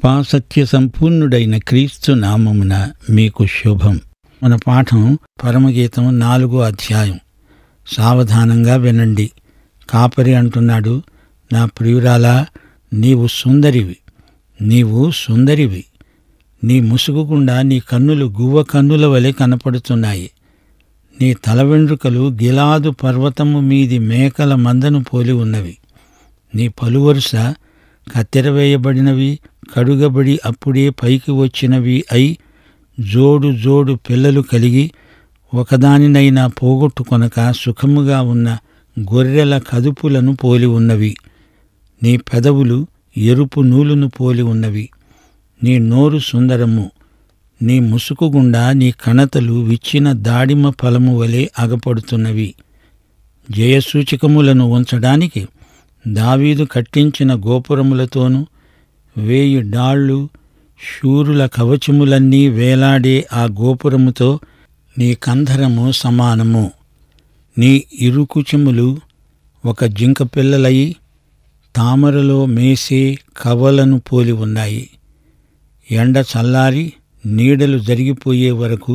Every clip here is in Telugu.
కృపా సత్య సంపూర్ణుడైన క్రీస్తు నామమున మీకు శుభం మన పాఠం పరమగీతం నాలుగో అధ్యాయం సావధానంగా వినండి కాపరి అంటున్నాడు నా ప్రియురాలా నీవు సుందరివి నీవు సుందరివి నీ ముసుగుకుండా నీ కన్నులు గువ్వ కన్నుల వలె కనపడుతున్నాయి నీ తల వెండ్రుకలు గిలాదు పర్వతము మీది మేకల మందను పోలి ఉన్నవి నీ పలువరుస కత్తిరవేయబడినవి కడుగబడి అప్పుడే పైకి వచ్చినవి అయి జోడు జోడు పిల్లలు కలిగి ఒకదానినైనా పోగొట్టుకొనక సుఖముగా ఉన్న గొర్రెల కదుపులను పోలి ఉన్నవి నీ పెదవులు ఎరుపు నూలును పోలి ఉన్నవి నీ నోరు సుందరము నీ ముసుకుగుండా నీ కణతలు విచ్చిన దాడిమ ఫలము వలె అగపడుతున్నవి జయసూచికములను ఉంచడానికి దావీదు కట్టించిన గోపురములతోనూ వేయి డాళ్ళు శూరుల కవచములన్నీ వేలాడే ఆ గోపురముతో నీ కంధరము సమానము నీ ఇరుకుచములు ఒక జింక పిల్లలయి తామరలో మేసే కవలను పోలి ఉన్నాయి ఎండ చల్లారి నీడలు జరిగిపోయే వరకు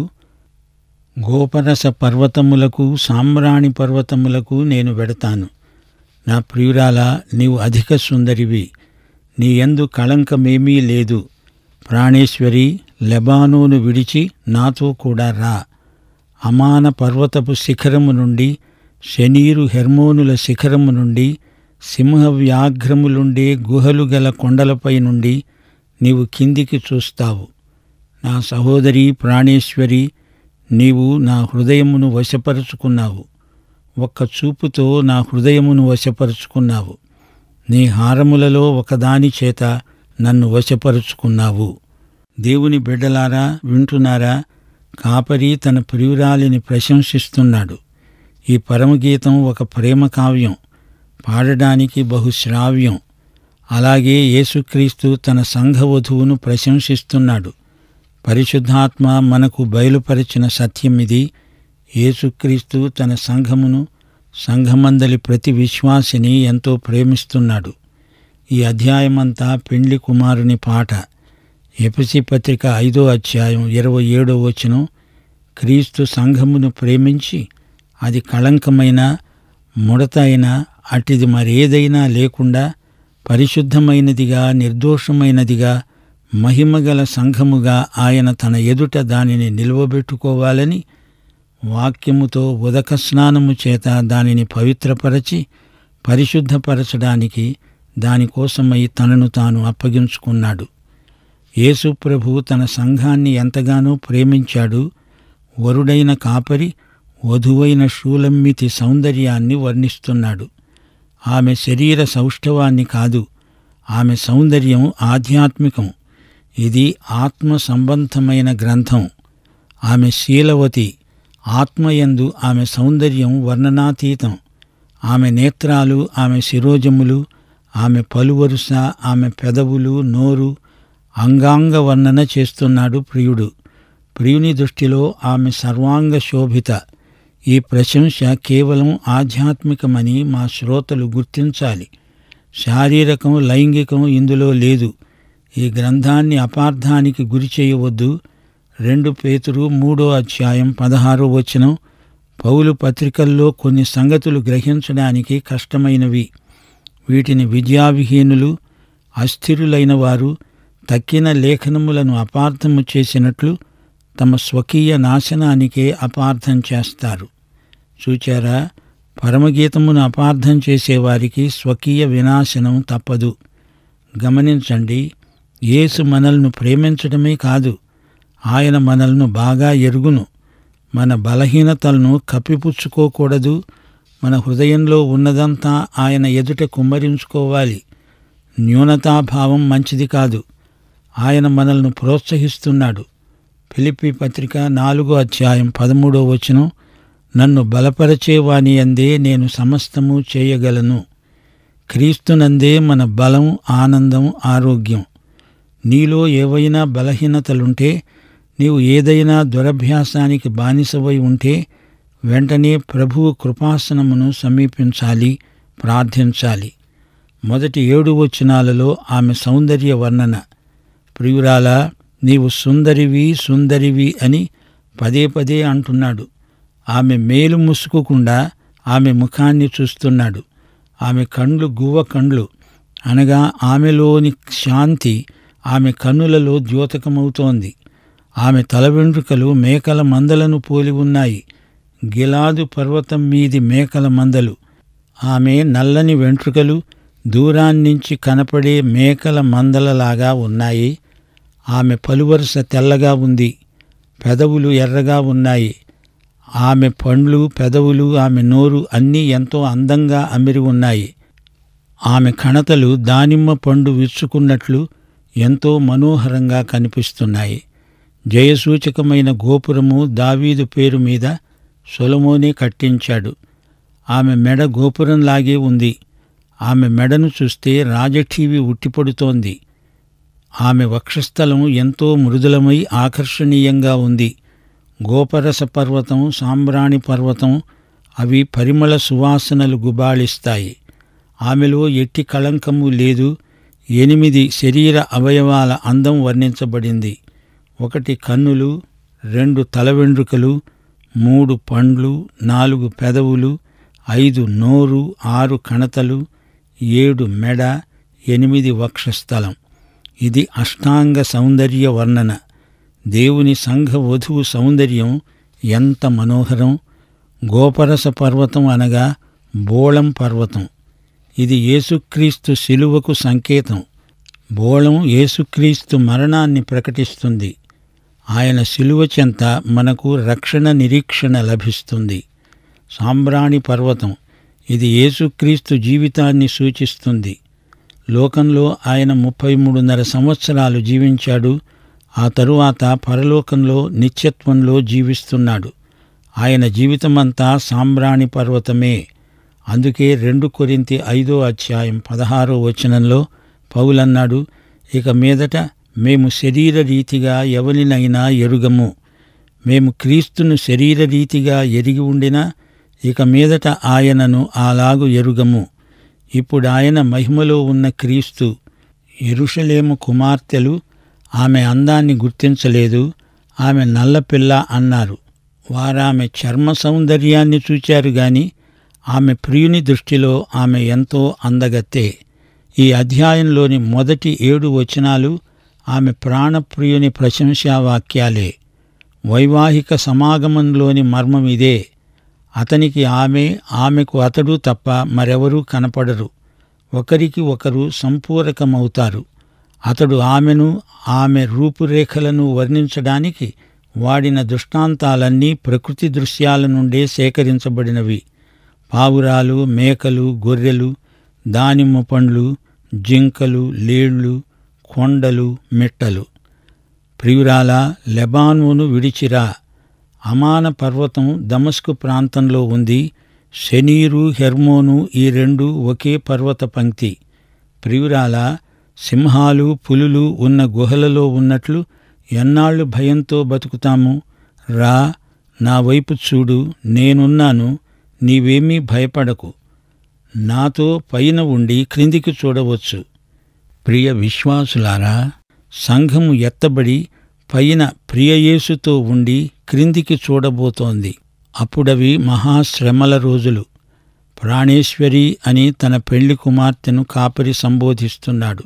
గోపరస పర్వతములకు సామ్రాణి పర్వతములకు నేను వెడతాను నా ప్రియురాల నీవు అధిక సుందరివి నీ ఎందు కళంకమేమీ లేదు ప్రాణేశ్వరి లెబానోను విడిచి నాతో కూడా రా అమాన పర్వతపు శిఖరము నుండి శనీరు హెర్మోనుల శిఖరము నుండి సింహవ్యాఘ్రములుండే గుహలు గల కొండలపై నుండి నీవు కిందికి చూస్తావు నా సహోదరి ప్రాణేశ్వరి నీవు నా హృదయమును వశపరుచుకున్నావు ఒక్క చూపుతో నా హృదయమును వశపరుచుకున్నావు నీ హారములలో ఒకదాని చేత నన్ను వశపరుచుకున్నావు దేవుని బిడ్డలారా వింటున్నారా కాపరి తన ప్రియురాలిని ప్రశంసిస్తున్నాడు ఈ పరమగీతం ఒక ప్రేమ కావ్యం పాడడానికి బహుశ్రావ్యం అలాగే యేసుక్రీస్తు తన సంఘవధువును ప్రశంసిస్తున్నాడు పరిశుద్ధాత్మ మనకు బయలుపరిచిన సత్యం ఇది యేసుక్రీస్తు తన సంఘమును సంఘమందలి ప్రతి విశ్వాసిని ఎంతో ప్రేమిస్తున్నాడు ఈ అధ్యాయమంతా పెండ్లి కుమారుని పాట ఎపిసి పత్రిక ఐదో అధ్యాయం ఇరవై ఏడో వచనం క్రీస్తు సంఘమును ప్రేమించి అది కళంకమైన ముడత అయినా అటిది మరేదైనా లేకుండా పరిశుద్ధమైనదిగా నిర్దోషమైనదిగా మహిమగల సంఘముగా ఆయన తన ఎదుట దానిని నిలవబెట్టుకోవాలని వాక్యముతో ఉదక స్నానము చేత దానిని పవిత్రపరచి పరిశుద్ధపరచడానికి దానికోసమై తనను తాను అప్పగించుకున్నాడు యేసుప్రభు తన సంఘాన్ని ఎంతగానో ప్రేమించాడు వరుడైన కాపరి వధువైన షూలమ్మితి సౌందర్యాన్ని వర్ణిస్తున్నాడు ఆమె శరీర సౌష్ఠవాన్ని కాదు ఆమె సౌందర్యం ఆధ్యాత్మికం ఇది ఆత్మ సంబంధమైన గ్రంథం ఆమె శీలవతి ఆత్మయందు ఆమె సౌందర్యం వర్ణనాతీతం ఆమె నేత్రాలు ఆమె శిరోజములు ఆమె పలువరుస ఆమె పెదవులు నోరు అంగాంగ వర్ణన చేస్తున్నాడు ప్రియుడు ప్రియుని దృష్టిలో ఆమె సర్వాంగ శోభిత ఈ ప్రశంస కేవలం ఆధ్యాత్మికమని మా శ్రోతలు గుర్తించాలి శారీరకం లైంగికం ఇందులో లేదు ఈ గ్రంథాన్ని అపార్థానికి గురి చేయవద్దు రెండు పేతురు మూడో అధ్యాయం పదహారో వచనం పౌలు పత్రికల్లో కొన్ని సంగతులు గ్రహించడానికి కష్టమైనవి వీటిని విద్యావిహీనులు అస్థిరులైన వారు తక్కిన లేఖనములను అపార్థము చేసినట్లు తమ స్వకీయ నాశనానికే అపార్థం చేస్తారు చూచారా పరమగీతమును అపార్థం చేసేవారికి స్వకీయ వినాశనం తప్పదు గమనించండి యేసు మనల్ను ప్రేమించడమే కాదు ఆయన మనల్ని బాగా ఎరుగును మన బలహీనతలను కప్పిపుచ్చుకోకూడదు మన హృదయంలో ఉన్నదంతా ఆయన ఎదుట కుమ్మరించుకోవాలి న్యూనతాభావం మంచిది కాదు ఆయన మనల్ని ప్రోత్సహిస్తున్నాడు ఫిలిపి పత్రిక నాలుగో అధ్యాయం పదమూడో వచనం నన్ను బలపరచేవాని అందే నేను సమస్తము చేయగలను క్రీస్తునందే మన బలం ఆనందం ఆరోగ్యం నీలో ఏవైనా బలహీనతలుంటే నీవు ఏదైనా దురభ్యాసానికి బానిసవై ఉంటే వెంటనే ప్రభువు కృపాసనమును సమీపించాలి ప్రార్థించాలి మొదటి ఏడు వచనాలలో ఆమె సౌందర్య వర్ణన ప్రియురాల నీవు సుందరివి సుందరివి అని పదే పదే అంటున్నాడు ఆమె మేలు ముసుకుకుండా ఆమె ముఖాన్ని చూస్తున్నాడు ఆమె కండ్లు గువ్వ కండ్లు అనగా ఆమెలోని శాంతి ఆమె కన్నులలో ద్యోతకమవుతోంది ఆమె తల వెంట్రుకలు మేకల మందలను పోలి ఉన్నాయి గిలాదు పర్వతం మీది మేకల మందలు ఆమె నల్లని వెంట్రుకలు దూరాన్నించి కనపడే మేకల మందలలాగా ఉన్నాయి ఆమె పలువరుస తెల్లగా ఉంది పెదవులు ఎర్రగా ఉన్నాయి ఆమె పండ్లు పెదవులు ఆమె నోరు అన్నీ ఎంతో అందంగా అమిరి ఉన్నాయి ఆమె కణతలు దానిమ్మ పండు విచ్చుకున్నట్లు ఎంతో మనోహరంగా కనిపిస్తున్నాయి జయసూచకమైన గోపురము దావీదు పేరు మీద సొలమోనే కట్టించాడు ఆమె మెడ గోపురంలాగే ఉంది ఆమె మెడను చూస్తే రాజఠీవి ఉట్టిపడుతోంది ఆమె వక్షస్థలం ఎంతో మృదులమై ఆకర్షణీయంగా ఉంది గోపరస పర్వతం సాంబ్రాణి పర్వతం అవి పరిమళ సువాసనలు గుబాళిస్తాయి ఆమెలో ఎట్టి కళంకము లేదు ఎనిమిది శరీర అవయవాల అందం వర్ణించబడింది ఒకటి కన్నులు రెండు తల వెండ్రుకలు మూడు పండ్లు నాలుగు పెదవులు ఐదు నోరు ఆరు కణతలు ఏడు మెడ ఎనిమిది వక్షస్థలం ఇది అష్టాంగ సౌందర్య వర్ణన దేవుని సంఘ వధువు సౌందర్యం ఎంత మనోహరం గోపరస పర్వతం అనగా బోళం పర్వతం ఇది యేసుక్రీస్తు శిలువకు సంకేతం బోళం యేసుక్రీస్తు మరణాన్ని ప్రకటిస్తుంది ఆయన సిలువ చెంత మనకు రక్షణ నిరీక్షణ లభిస్తుంది సాంబ్రాణి పర్వతం ఇది యేసుక్రీస్తు జీవితాన్ని సూచిస్తుంది లోకంలో ఆయన ముప్పై మూడున్నర సంవత్సరాలు జీవించాడు ఆ తరువాత పరలోకంలో నిత్యత్వంలో జీవిస్తున్నాడు ఆయన జీవితమంతా సాంబ్రాణి పర్వతమే అందుకే రెండు కొరింతి ఐదో అధ్యాయం పదహారో వచనంలో పౌలన్నాడు ఇక మీదట మేము శరీరరీతిగా ఎవరినైనా ఎరుగము మేము క్రీస్తును శరీరరీతిగా ఎరిగి ఉండినా ఇక మీదట ఆయనను అలాగు ఎరుగము ఇప్పుడు ఆయన మహిమలో ఉన్న క్రీస్తు ఎరుషలేము కుమార్తెలు ఆమె అందాన్ని గుర్తించలేదు ఆమె నల్లపిల్ల అన్నారు వారామె చర్మ సౌందర్యాన్ని చూచారు గాని ఆమె ప్రియుని దృష్టిలో ఆమె ఎంతో అందగత్తే ఈ అధ్యాయంలోని మొదటి ఏడు వచనాలు ఆమె ప్రాణప్రియుని ప్రశంసావాక్యాలే వైవాహిక సమాగమంలోని మర్మం ఇదే అతనికి ఆమె ఆమెకు అతడు తప్ప మరెవరూ కనపడరు ఒకరికి ఒకరు సంపూరకమవుతారు అతడు ఆమెను ఆమె రూపురేఖలను వర్ణించడానికి వాడిన దృష్టాంతాలన్నీ ప్రకృతి దృశ్యాల నుండే సేకరించబడినవి పావురాలు మేకలు గొర్రెలు దానిమ్మ పండ్లు జింకలు లేళ్లు కొండలు మిట్టలు ప్రియురాల లెబానోను విడిచిరా అమాన పర్వతం దమస్కు ప్రాంతంలో ఉంది శనీరు హెర్మోను ఈ రెండు ఒకే పర్వత పంక్తి ప్రియురాల సింహాలు పులులు ఉన్న గుహలలో ఉన్నట్లు ఎన్నాళ్ళు భయంతో బతుకుతాము రా నా వైపు చూడు నేనున్నాను నీవేమీ భయపడకు నాతో పైన ఉండి క్రిందికి చూడవచ్చు ప్రియ విశ్వాసులారా సంఘము ఎత్తబడి పైన ప్రియయేసుతో ఉండి క్రిందికి చూడబోతోంది అప్పుడవి మహాశ్రమల రోజులు ప్రాణేశ్వరి అని తన పెళ్లి కుమార్తెను కాపరి సంబోధిస్తున్నాడు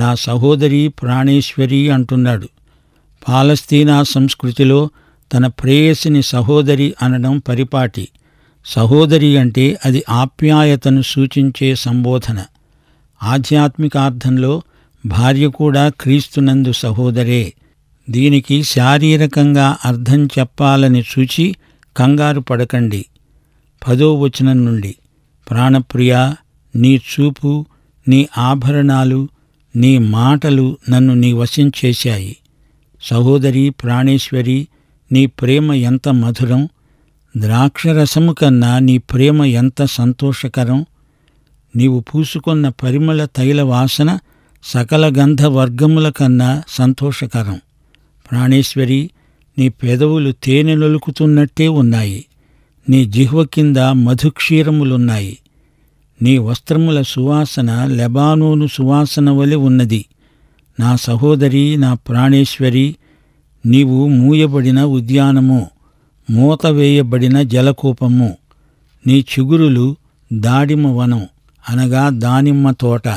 నా సహోదరి ప్రాణేశ్వరి అంటున్నాడు పాలస్తీనా సంస్కృతిలో తన ప్రేయసిని సహోదరి అనడం పరిపాటి సహోదరి అంటే అది ఆప్యాయతను సూచించే సంబోధన ఆధ్యాత్మిక అర్థంలో భార్య కూడా క్రీస్తునందు సహోదరే దీనికి శారీరకంగా అర్థం చెప్పాలని చూచి కంగారు పడకండి పదో వచనం నుండి ప్రాణప్రియ నీ చూపు నీ ఆభరణాలు నీ మాటలు నన్ను నీ వశం చేశాయి సహోదరి ప్రాణేశ్వరి నీ ప్రేమ ఎంత మధురం ద్రాక్షరసము కన్నా నీ ప్రేమ ఎంత సంతోషకరం నీవు పూసుకున్న పరిమళ తైల వాసన సకల గంధ వర్గముల కన్నా సంతోషకరం ప్రాణేశ్వరి నీ పెదవులు తేనె నొలుకుతున్నట్టే ఉన్నాయి నీ జిహ్వ కింద మధుక్షీరములున్నాయి నీ వస్త్రముల సువాసన లెబానోను సువాసన వలె ఉన్నది నా సహోదరి నా ప్రాణేశ్వరి నీవు మూయబడిన ఉద్యానము మూతవేయబడిన జలకూపము నీ చిగురులు దాడిమ వనం అనగా దానిమ్మ తోట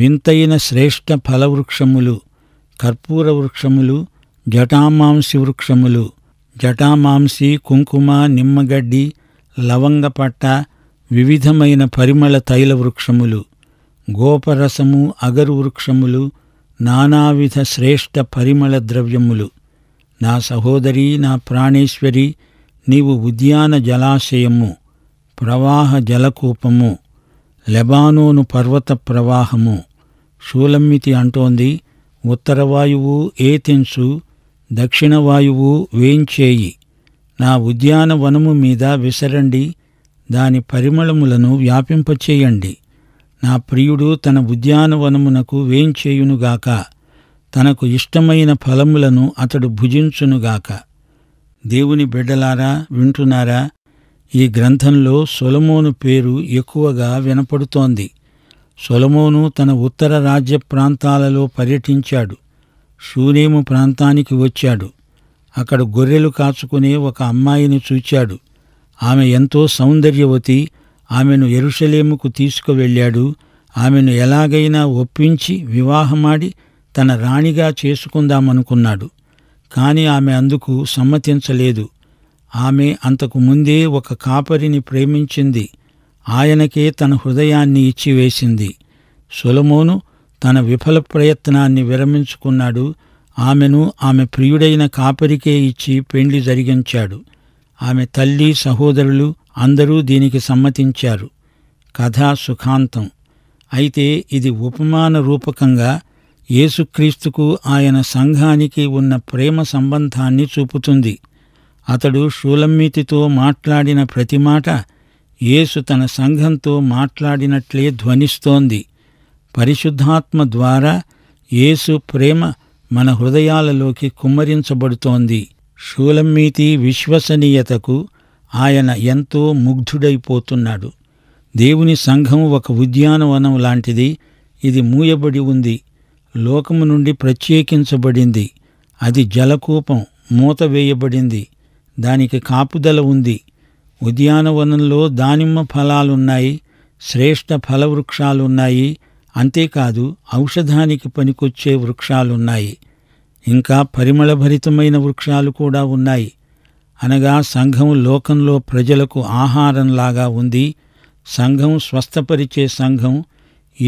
వింతైన శ్రేష్ఠ ఫలవృక్షములు కర్పూర వృక్షములు జటామాంసి వృక్షములు జటామాంసి కుంకుమ నిమ్మగడ్డి లవంగపట్ట వివిధమైన పరిమళ తైల వృక్షములు గోపరసము అగరు వృక్షములు నానావిధ శ్రేష్ఠ పరిమళ ద్రవ్యములు నా సహోదరి నా ప్రాణేశ్వరి నీవు ఉద్యాన జలాశయము ప్రవాహ జలకూపము లెబానోను పర్వత ప్రవాహము షూలమ్మితి అంటోంది ఉత్తరవాయువు ఏథెన్సు దక్షిణవాయువు వేంచేయి నా ఉద్యానవనము మీద విసరండి దాని పరిమళములను వ్యాపింపచేయండి నా ప్రియుడు తన ఉద్యానవనమునకు వేంచేయునుగాక తనకు ఇష్టమైన ఫలములను అతడు భుజించునుగాక దేవుని బిడ్డలారా వింటున్నారా ఈ గ్రంథంలో సొలమోను పేరు ఎక్కువగా వినపడుతోంది సొలమోను తన ఉత్తర రాజ్య ప్రాంతాలలో పర్యటించాడు షూనేము ప్రాంతానికి వచ్చాడు అక్కడ గొర్రెలు కాచుకునే ఒక అమ్మాయిని చూచాడు ఆమె ఎంతో సౌందర్యవతి ఆమెను ఎరుషలేముకు తీసుకువెళ్ళాడు ఆమెను ఎలాగైనా ఒప్పించి వివాహమాడి తన రాణిగా చేసుకుందామనుకున్నాడు కాని ఆమె అందుకు సమ్మతించలేదు ఆమె అంతకు ముందే ఒక కాపరిని ప్రేమించింది ఆయనకే తన హృదయాన్ని ఇచ్చివేసింది సొలమోను తన విఫల ప్రయత్నాన్ని విరమించుకున్నాడు ఆమెను ఆమె ప్రియుడైన కాపరికే ఇచ్చి పెండ్లి జరిగించాడు ఆమె తల్లి సహోదరులు అందరూ దీనికి సమ్మతించారు కథా సుఖాంతం అయితే ఇది ఉపమాన రూపకంగా యేసుక్రీస్తుకు ఆయన సంఘానికి ఉన్న ప్రేమ సంబంధాన్ని చూపుతుంది అతడు షూలమ్మితితో మాట్లాడిన ప్రతి మాట యేసు తన సంఘంతో మాట్లాడినట్లే ధ్వనిస్తోంది పరిశుద్ధాత్మ ద్వారా యేసు ప్రేమ మన హృదయాలలోకి కుమ్మరించబడుతోంది షూలమ్మీతి విశ్వసనీయతకు ఆయన ఎంతో ముగ్ధుడైపోతున్నాడు దేవుని సంఘం ఒక ఉద్యానవనం లాంటిది ఇది మూయబడి ఉంది లోకము నుండి ప్రత్యేకించబడింది అది జలకూపం మూత వేయబడింది దానికి కాపుదల ఉంది ఉద్యానవనంలో దానిమ్మ ఫలాలున్నాయి శ్రేష్ఠ ఫలవృక్షాలున్నాయి అంతేకాదు ఔషధానికి పనికొచ్చే వృక్షాలున్నాయి ఇంకా పరిమళభరితమైన వృక్షాలు కూడా ఉన్నాయి అనగా సంఘం లోకంలో ప్రజలకు ఆహారంలాగా ఉంది సంఘం స్వస్థపరిచే సంఘం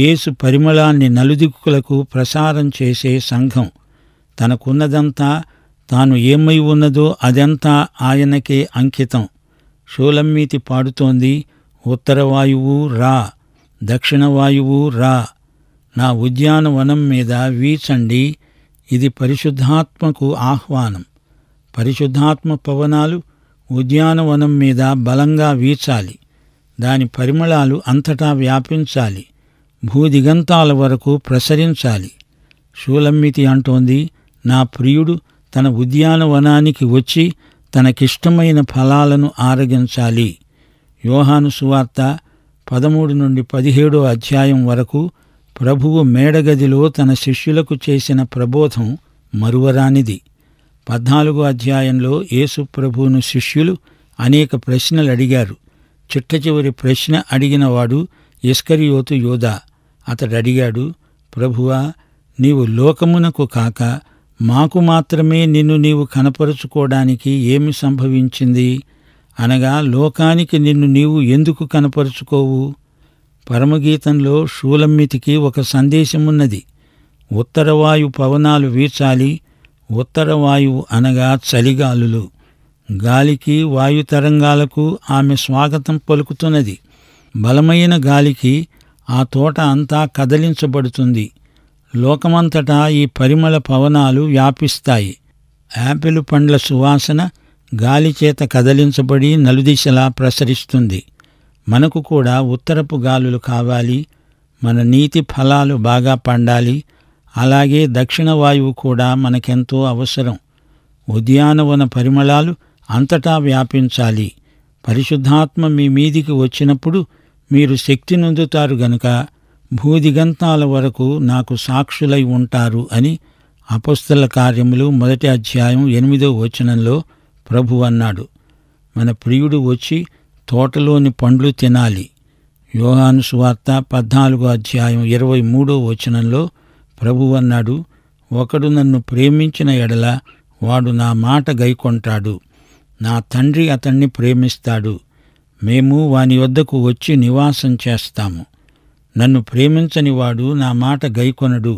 ఏసు పరిమళాన్ని నలుదిక్కులకు ప్రసారం చేసే సంఘం తనకున్నదంతా తాను ఏమై ఉన్నదో అదంతా ఆయనకే అంకితం షోలమ్మీతి పాడుతోంది ఉత్తరవాయువు రా దక్షిణవాయువు రా నా ఉద్యానవనం మీద వీచండి ఇది పరిశుద్ధాత్మకు ఆహ్వానం పరిశుద్ధాత్మ పవనాలు ఉద్యానవనం మీద బలంగా వీచాలి దాని పరిమళాలు అంతటా వ్యాపించాలి భూదిగంతాల వరకు ప్రసరించాలి షూలమ్మితి అంటోంది నా ప్రియుడు తన ఉద్యానవనానికి వచ్చి తనకిష్టమైన ఫలాలను ఆరగించాలి యోహాను సువార్త పదమూడు నుండి పదిహేడో అధ్యాయం వరకు ప్రభువు మేడగదిలో తన శిష్యులకు చేసిన ప్రబోధం మరువరానిది పద్నాలుగో అధ్యాయంలో యేసు ప్రభువును శిష్యులు అనేక ప్రశ్నలు అడిగారు చిట్ట చివరి ప్రశ్న అడిగినవాడు ఇస్కరియోతు యోధ అతడడిగాడు ప్రభువా నీవు లోకమునకు కాక మాకు మాత్రమే నిన్ను నీవు కనపరుచుకోవడానికి ఏమి సంభవించింది అనగా లోకానికి నిన్ను నీవు ఎందుకు కనపరుచుకోవు పరమగీతంలో షూలమ్మితికి ఒక సందేశమున్నది ఉత్తరవాయు పవనాలు వీచాలి ఉత్తరవాయువు అనగా చలిగాలులు గాలికి వాయు తరంగాలకు ఆమె స్వాగతం పలుకుతున్నది బలమైన గాలికి ఆ తోట అంతా కదలించబడుతుంది లోకమంతటా ఈ పరిమళ పవనాలు వ్యాపిస్తాయి యాపిల్ పండ్ల సువాసన గాలిచేత కదలించబడి నలుదిశలా ప్రసరిస్తుంది మనకు కూడా ఉత్తరపు గాలులు కావాలి మన నీతి ఫలాలు బాగా పండాలి అలాగే దక్షిణ వాయువు కూడా మనకెంతో అవసరం ఉద్యానవన పరిమళాలు అంతటా వ్యాపించాలి పరిశుద్ధాత్మ మీ మీదికి వచ్చినప్పుడు మీరు శక్తి నొందుతారు గనుక భూదిగంతాల వరకు నాకు సాక్షులై ఉంటారు అని అపస్తుల కార్యములు మొదటి అధ్యాయం ఎనిమిదో వచనంలో ప్రభు అన్నాడు మన ప్రియుడు వచ్చి తోటలోని పండ్లు తినాలి యోహాను సువార్త పద్నాలుగో అధ్యాయం ఇరవై మూడో వచనంలో ప్రభు అన్నాడు ఒకడు నన్ను ప్రేమించిన ఎడల వాడు నా మాట గైకొంటాడు నా తండ్రి అతన్ని ప్రేమిస్తాడు మేము వాని వద్దకు వచ్చి నివాసం చేస్తాము నన్ను ప్రేమించని వాడు నా మాట గైకొనడు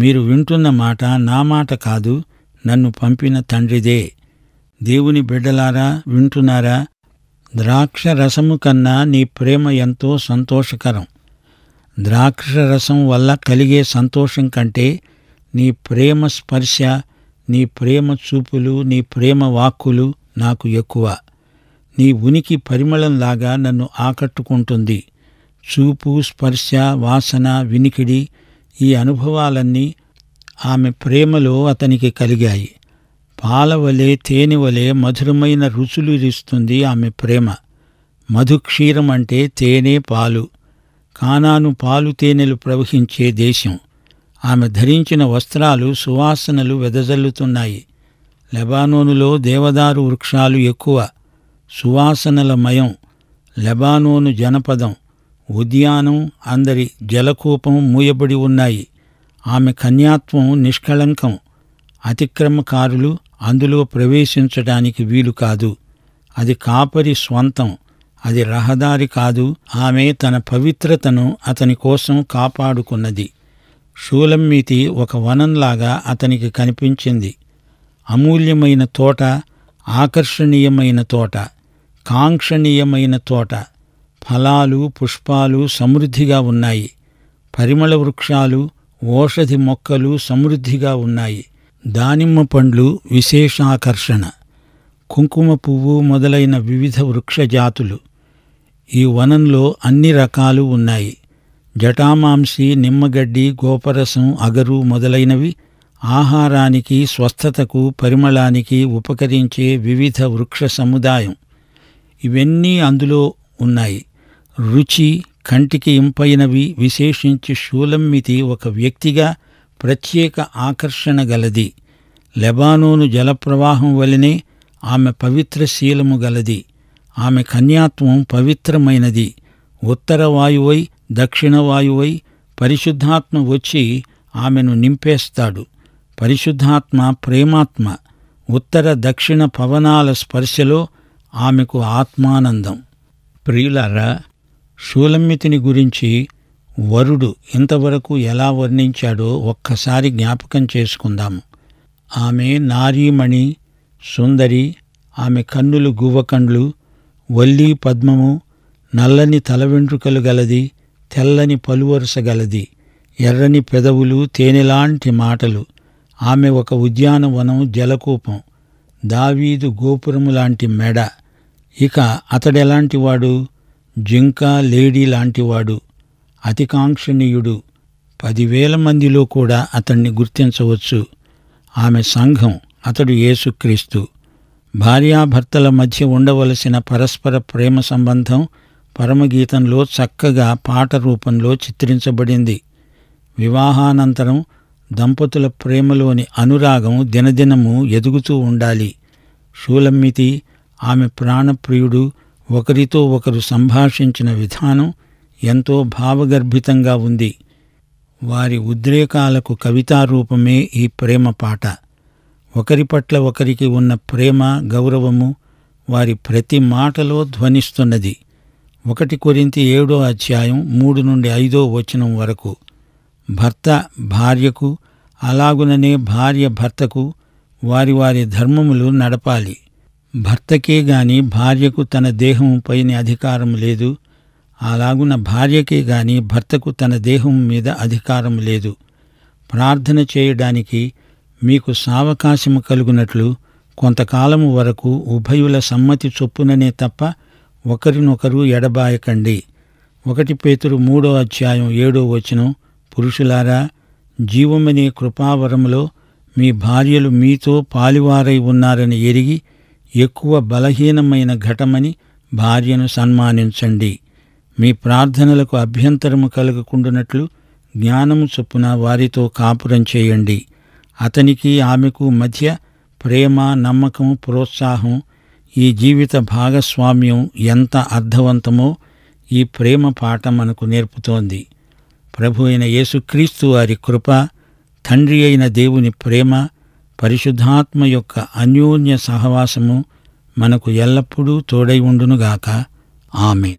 మీరు వింటున్న మాట నా మాట కాదు నన్ను పంపిన తండ్రిదే దేవుని బిడ్డలారా వింటున్నారా ద్రాక్ష రసము కన్నా నీ ప్రేమ ఎంతో సంతోషకరం ద్రాక్ష రసం వల్ల కలిగే సంతోషం కంటే నీ ప్రేమ స్పర్శ నీ ప్రేమ చూపులు నీ ప్రేమ వాక్కులు నాకు ఎక్కువ నీ ఉనికి పరిమళంలాగా నన్ను ఆకట్టుకుంటుంది చూపు స్పర్శ వాసన వినికిడి ఈ అనుభవాలన్నీ ఆమె ప్రేమలో అతనికి కలిగాయి పాలవలే తేనెవలే మధురమైన రుచులు ఇస్తుంది ఆమె ప్రేమ మధుక్షీరం అంటే తేనె పాలు కానాను పాలు తేనెలు ప్రవహించే దేశం ఆమె ధరించిన వస్త్రాలు సువాసనలు వెదజల్లుతున్నాయి లెబానోనులో దేవదారు వృక్షాలు ఎక్కువ సువాసనల మయం లెబానోను జనపదం ఉద్యానం అందరి జలకూపం మూయబడి ఉన్నాయి ఆమె కన్యాత్వం నిష్కళంకం అతిక్రమకారులు అందులో ప్రవేశించడానికి వీలు కాదు అది కాపరి స్వంతం అది రహదారి కాదు ఆమె తన పవిత్రతను అతని కోసం కాపాడుకున్నది షూలమ్మితి ఒక వనంలాగా అతనికి కనిపించింది అమూల్యమైన తోట ఆకర్షణీయమైన తోట కాంక్షణీయమైన తోట ఫలాలు పుష్పాలు సమృద్ధిగా ఉన్నాయి పరిమళ వృక్షాలు ఓషధి మొక్కలు సమృద్ధిగా ఉన్నాయి దానిమ్మ పండ్లు విశేషాకర్షణ కుంకుమ పువ్వు మొదలైన వివిధ వృక్షజాతులు ఈ వనంలో అన్ని రకాలు ఉన్నాయి జటామాంసి నిమ్మగడ్డి గోపరసం అగరు మొదలైనవి ఆహారానికి స్వస్థతకు పరిమళానికి ఉపకరించే వివిధ వృక్ష సముదాయం ఇవన్నీ అందులో ఉన్నాయి రుచి కంటికి ఇంపైనవి విశేషించి షూలమ్మితి ఒక వ్యక్తిగా ప్రత్యేక ఆకర్షణ గలది లెబానోను జలప్రవాహం వలనే ఆమె పవిత్ర శీలము గలది ఆమె కన్యాత్వం పవిత్రమైనది ఉత్తర వాయువై దక్షిణ వాయువై పరిశుద్ధాత్మ వచ్చి ఆమెను నింపేస్తాడు పరిశుద్ధాత్మ ప్రేమాత్మ ఉత్తర దక్షిణ పవనాల స్పర్శలో ఆమెకు ఆత్మానందం ప్రియులారా షూలమ్మితిని గురించి వరుడు ఇంతవరకు ఎలా వర్ణించాడో ఒక్కసారి జ్ఞాపకం చేసుకుందాము ఆమె నారీమణి సుందరి ఆమె కన్నులు గువ్వకండ్లు వల్లి పద్మము నల్లని తల వెంట్రుకలు గలది తెల్లని పలువరుస గలది ఎర్రని పెదవులు తేనెలాంటి మాటలు ఆమె ఒక ఉద్యానవనం జలకూపం దావీదు గోపురము లాంటి మెడ ఇక అతడెలాంటివాడు జింక లేడీ లాంటివాడు అతికాంక్షణీయుడు పదివేల మందిలో కూడా అతన్ని గుర్తించవచ్చు ఆమె సంఘం అతడు యేసుక్రీస్తు భార్యాభర్తల మధ్య ఉండవలసిన పరస్పర ప్రేమ సంబంధం పరమగీతంలో చక్కగా పాట రూపంలో చిత్రించబడింది వివాహానంతరం దంపతుల ప్రేమలోని అనురాగం దినదినము ఎదుగుతూ ఉండాలి షూలమ్మితి ఆమె ప్రాణప్రియుడు ఒకరితో ఒకరు సంభాషించిన విధానం ఎంతో భావగర్భితంగా ఉంది వారి ఉద్రేకాలకు కవితారూపమే ఈ ప్రేమ పాట ఒకరి పట్ల ఒకరికి ఉన్న ప్రేమ గౌరవము వారి ప్రతి మాటలో ధ్వనిస్తున్నది ఒకటి కొరింతి ఏడో అధ్యాయం మూడు నుండి ఐదో వచనం వరకు భర్త భార్యకు అలాగుననే భార్య భర్తకు వారి వారి ధర్మములు నడపాలి భర్తకే గాని భార్యకు తన పైన అధికారం లేదు అలాగున భార్యకే గాని భర్తకు తన దేహం మీద అధికారం లేదు ప్రార్థన చేయడానికి మీకు సావకాశం కలుగునట్లు కొంతకాలము వరకు ఉభయుల సమ్మతి చొప్పుననే తప్ప ఒకరినొకరు ఎడబాయకండి ఒకటి పేతురు మూడో అధ్యాయం ఏడో వచనం పురుషులారా జీవమనే కృపావరంలో మీ భార్యలు మీతో పాలివారై ఉన్నారని ఎరిగి ఎక్కువ బలహీనమైన ఘటమని భార్యను సన్మానించండి మీ ప్రార్థనలకు అభ్యంతరము కలగకుండునట్లు జ్ఞానము చొప్పున వారితో కాపురం చేయండి అతనికి ఆమెకు మధ్య ప్రేమ నమ్మకం ప్రోత్సాహం ఈ జీవిత భాగస్వామ్యం ఎంత అర్థవంతమో ఈ ప్రేమ పాఠం మనకు నేర్పుతోంది ప్రభు అయిన యేసుక్రీస్తు వారి కృప తండ్రి అయిన దేవుని ప్రేమ పరిశుద్ధాత్మ యొక్క అన్యోన్య సహవాసము మనకు ఎల్లప్పుడూ తోడై ఉండునుగాక ఆమె